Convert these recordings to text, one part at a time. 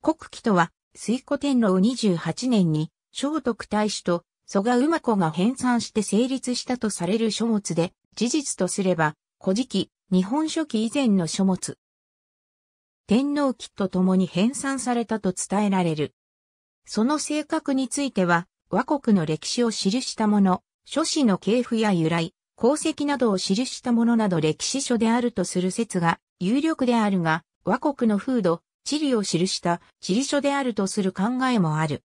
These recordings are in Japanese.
国旗とは、水古天皇28年に、聖徳太子と蘇我馬子が編纂して成立したとされる書物で、事実とすれば、古事記、日本書紀以前の書物。天皇紀と共に編纂されたと伝えられる。その性格については、和国の歴史を記したもの、諸子の系譜や由来、功績などを記したものなど歴史書であるとする説が有力であるが、和国の風土、地理を記した地理書であるとする考えもある。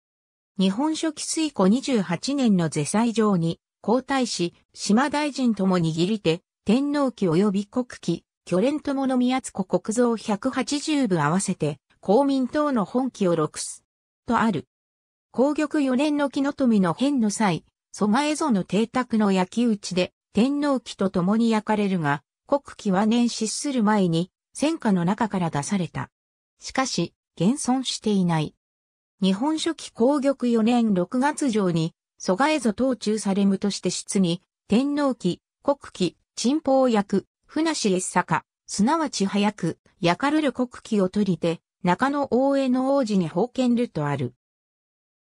日本書紀水庫28年の是祭上に、皇太子、島大臣とも握りて、天皇旗及び国旗、巨連友の宮津子国造180部合わせて、公民党の本旗を六す。とある。皇玉4年の木の富の変の際、蘇我蝦夷の邸宅の焼き討ちで、天皇旗と共に焼かれるが、国旗は年死する前に、戦火の中から出された。しかし、現存していない。日本書紀公玉4年6月上に、蘇我蝦夷東中されむとして出に、天皇記、国記、陳方役、船師越坂、すなわち早く、やかるる国記を取りて、中野大江の王子に封建るとある。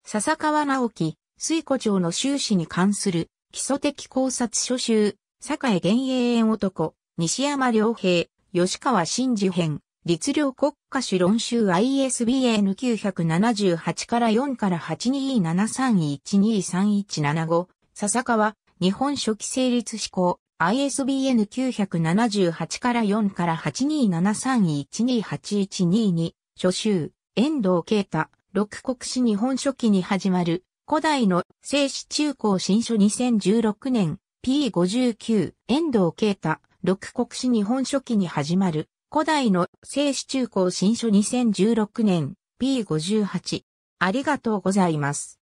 笹川直樹、水古町の修士に関する、基礎的考察書集、坂江玄永遠男、西山良平、吉川真嗣編、律令国家主論集 ISBN 978から4から8 2 7 3 1 2 3 1 7 5笹川日本初期成立志向 ISBN 978から4から82731281222初週遠藤啓太六国史日本初期に始まる古代の聖史中高新書2016年 P59 遠藤啓太六国史日本初期に始まる古代の聖史中高新書2016年 P58。ありがとうございます。